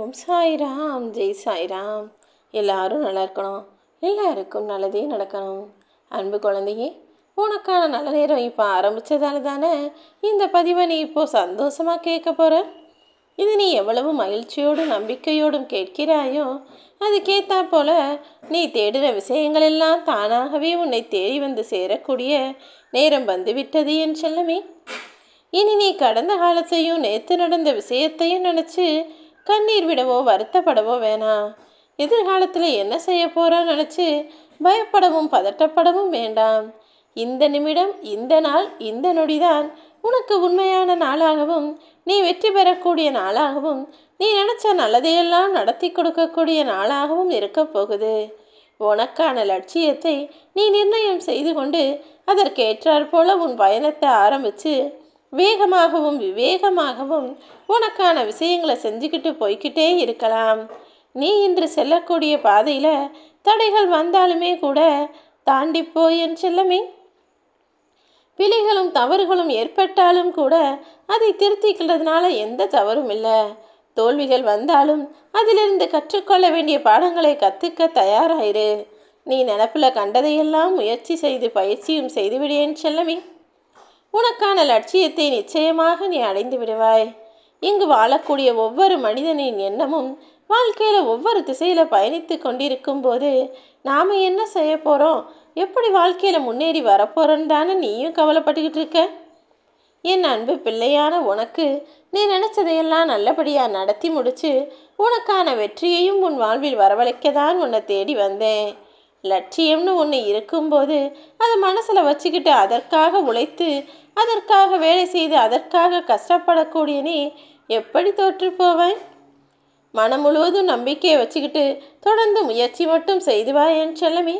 ஓம் சாய்ராம் ஜெய் சாய்ராம் எல்லாரும் நல்லா இருக்கணும் எல்லாருக்கும் நல்லதே நடக்கணும் அன்பு குழந்தையே உனக்கான நல்ல நேரம் இப்போ ஆரம்பித்ததால தானே இந்த பதிவை நீ இப்போது சந்தோஷமாக கேட்க போகிற இது நீ எவ்வளவு மகிழ்ச்சியோடும் நம்பிக்கையோடும் கேட்கிறாயோ அதுக்கேற்றா போல நீ தேடுகிற விஷயங்கள் எல்லாம் தானாகவே உன்னை தேடி வந்து சேரக்கூடிய நேரம் வந்து விட்டது என் செல்லமே இனி நீ கடந்த காலத்தையும் நேற்று நடந்த விஷயத்தையும் நினச்சி கண்ணீர் விடவோ வருத்தப்படவோ வேணாம் எதிர்காலத்தில் என்ன செய்ய போகிறோன்னு நினச்சி பயப்படவும் பதட்டப்படவும் வேண்டாம் இந்த நிமிடம் இந்த நாள் இந்த நொடிதான் உனக்கு உண்மையான நாளாகவும் நீ வெற்றி பெறக்கூடிய நாளாகவும் நீ நினச்ச நல்லதையெல்லாம் நடத்தி கொடுக்கக்கூடிய நாளாகவும் இருக்க போகுது உனக்கான லட்சியத்தை நீ நிர்ணயம் செய்து கொண்டு அதற்கேற்றாற்போல உன் பயணத்தை ஆரம்பித்து வேகமாகவும் விவேகமாகவும் உனக்கான விஷயங்களை செஞ்சுக்கிட்டு போய்கிட்டே இருக்கலாம் நீ இன்று செல்லக்கூடிய பாதையில் தடைகள் வந்தாலுமே கூட தாண்டிப்போ என் செல்லமே பிழைகளும் தவறுகளும் ஏற்பட்டாலும் கூட அதை திருத்திக்கிறதுனால எந்த தவறும் இல்லை தோல்விகள் வந்தாலும் அதிலிருந்து கற்றுக்கொள்ள வேண்டிய பாடங்களை கற்றுக்க தயாராயிரு நீ நினப்பில் கண்டதையெல்லாம் முயற்சி செய்து பயிற்சியும் செய்துவிடேன் செல்லமே உனக்கான லட்சியத்தை நிச்சயமாக நீ அடைந்து விடுவாய் இங்கு வாழக்கூடிய ஒவ்வொரு மனிதனின் எண்ணமும் வாழ்க்கையில் ஒவ்வொரு திசையில் பயணித்து கொண்டிருக்கும் போது நாம் என்ன செய்ய போகிறோம் எப்படி வாழ்க்கையில் முன்னேறி வரப்போகிறோன்னு தானே நீயும் கவலைப்பட்டுக்கிட்டு இருக்க என் அன்பு பிள்ளையான உனக்கு நீ நினச்சதையெல்லாம் நல்லபடியாக நடத்தி முடித்து உனக்கான வெற்றியையும் உன் வாழ்வில் வரவழைக்க தான் உன்னை தேடி வந்தேன் லட்சியம்னு ஒன்று இருக்கும்போது அதை மனசில் வச்சுக்கிட்டு அதற்காக உழைத்து அதற்காக வேலை செய்து அதற்காக கஷ்டப்படக்கூடிய நீ எப்படி தோற்று போவேன் மனம் முழுவதும் நம்பிக்கையை வச்சுக்கிட்டு தொடர்ந்து முயற்சி மட்டும் செய்து என் செல்லமே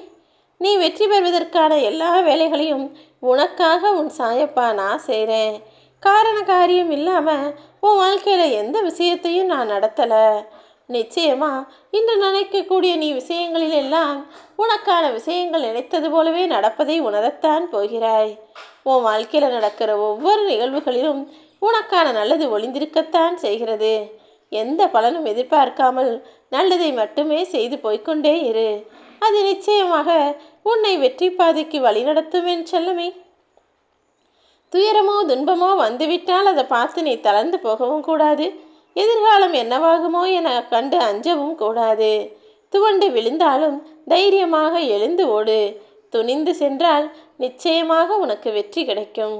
நீ வெற்றி பெறுவதற்கான எல்லா வேலைகளையும் உனக்காக உன் சாயப்பா நான் செய்கிறேன் காரண காரியம் இல்லாமல் உன் வாழ்க்கையில் எந்த விஷயத்தையும் நான் நடத்தலை நிச்சயமா இன்று நினைக்கக்கூடிய நீ விஷயங்களில் எல்லாம் உனக்கான விஷயங்கள் நினைத்தது போலவே நடப்பதை உணரத்தான் போகிறாய் உன் வாழ்க்கையில் நடக்கிற ஒவ்வொரு நிகழ்வுகளிலும் உனக்கான நல்லது ஒளிந்திருக்கத்தான் செய்கிறது எந்த பலனும் எதிர்பார்க்காமல் நல்லதை மட்டுமே செய்து போய்கொண்டே இரு அது நிச்சயமாக உன்னை வெற்றி பாதைக்கு வழிநடத்தும் என் செல்லமே துயரமோ துன்பமோ வந்துவிட்டால் அதை பார்த்து நீ தளர்ந்து போகவும் கூடாது எதிர்காலம் என்னவாகுமோ என கண்டு அஞ்சவும் கூடாது துவண்டு விழுந்தாலும் தைரியமாக எழுந்து ஓடு துணிந்து சென்றால் நிச்சயமாக உனக்கு வெற்றி கிடைக்கும்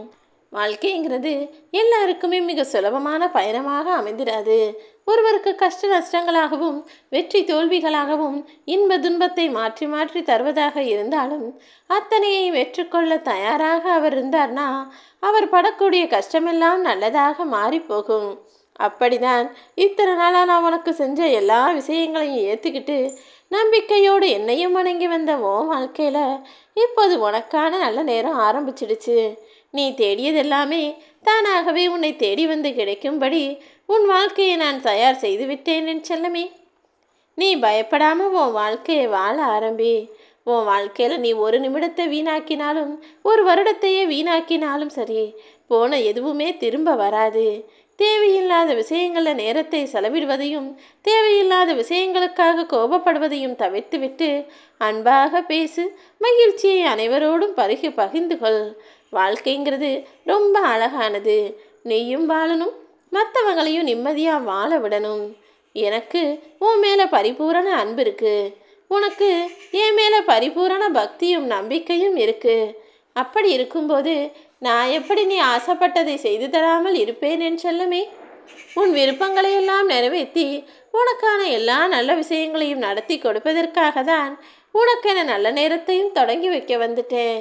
வாழ்க்கைங்கிறது எல்லாருக்குமே மிக சுலபமான பயணமாக அமைந்திராது ஒருவருக்கு கஷ்ட நஷ்டங்களாகவும் வெற்றி தோல்விகளாகவும் இன்ப துன்பத்தை மாற்றி மாற்றி தருவதாக இருந்தாலும் அத்தனையை வெற்றுக்கொள்ள தயாராக அவர் இருந்தார்னா அவர் படக்கூடிய கஷ்டமெல்லாம் நல்லதாக மாறிப்போகும் அப்படிதான் இத்தனை நாளாக நான் உனக்கு செஞ்ச எல்லா விஷயங்களையும் ஏற்றுக்கிட்டு நம்பிக்கையோடு என்னையும் வணங்கி வந்த உன் வாழ்க்கையில் இப்போது உனக்கான நல்ல நேரம் ஆரம்பிச்சிடுச்சு நீ தேடியதெல்லாமே தானாகவே உன்னை தேடி வந்து கிடைக்கும்படி உன் வாழ்க்கையை நான் தயார் செய்து விட்டேன் என் செல்லமே நீ பயப்படாமல் உன் வாழ்க்கையை வாழ ஆரம்பி உன் வாழ்க்கையில் நீ ஒரு நிமிடத்தை வீணாக்கினாலும் ஒரு வருடத்தையே வீணாக்கினாலும் சரி போன எதுவுமே திரும்ப வராது தேவையில்லாத விஷயங்களில் நேரத்தை செலவிடுவதையும் தேவையில்லாத விஷயங்களுக்காக கோபப்படுவதையும் தவிர்த்துவிட்டு அன்பாக பேசு மகிழ்ச்சியை அனைவரோடும் பருகி பகிர்ந்து கொள் வாழ்க்கைங்கிறது ரொம்ப அழகானது நீயும் வாழணும் மற்றவங்களையும் நிம்மதியாக வாழ விடணும் எனக்கு உன் மேலே பரிபூரண அன்பு இருக்குது உனக்கு என் மேலே பரிபூரண பக்தியும் நம்பிக்கையும் இருக்குது அப்படி இருக்கும்போது நான் எப்படி நீ ஆசைப்பட்டதை செய்து தராமல் இருப்பேன் என் செல்லமே உன் விருப்பங்களையெல்லாம் நிறைவேற்றி உனக்கான எல்லா நல்ல விஷயங்களையும் நடத்தி கொடுப்பதற்காக தான் உனக்கென நல்ல நேரத்தையும் தொடங்கி வைக்க வந்துட்டேன்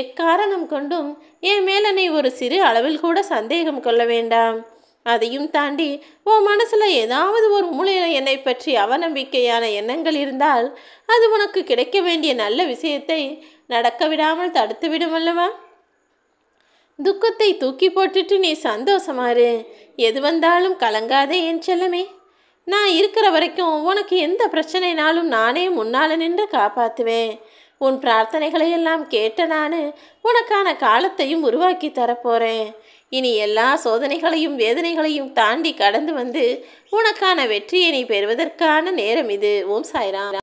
எக்காரணம் கொண்டும் என் மேலே நீ ஒரு சிறு அளவில் கூட சந்தேகம் கொள்ள வேண்டாம் அதையும் தாண்டி உன் மனசில் ஏதாவது ஒரு மூலையில் என்னை பற்றி அவநம்பிக்கையான எண்ணங்கள் இருந்தால் அது உனக்கு கிடைக்க வேண்டிய நல்ல விஷயத்தை நடக்க விடாமல் தடுத்து விடும் அல்லவா துக்கத்தை தூக்கி போட்டுட்டு நீ சந்தோஷமாரு எது வந்தாலும் கலங்காதே என் செல்லமே நான் இருக்கிற வரைக்கும் உனக்கு எந்த பிரச்சனைனாலும் நானே முன்னால் நின்று காப்பாற்றுவேன் உன் பிரார்த்தனைகளையெல்லாம் கேட்ட நான் உனக்கான காலத்தையும் உருவாக்கி தரப்போகிறேன் இனி எல்லா சோதனைகளையும் வேதனைகளையும் தாண்டி கடந்து வந்து உனக்கான வெற்றியை நீ பெறுவதற்கான நேரம் இது ஓம் சாய்ராம்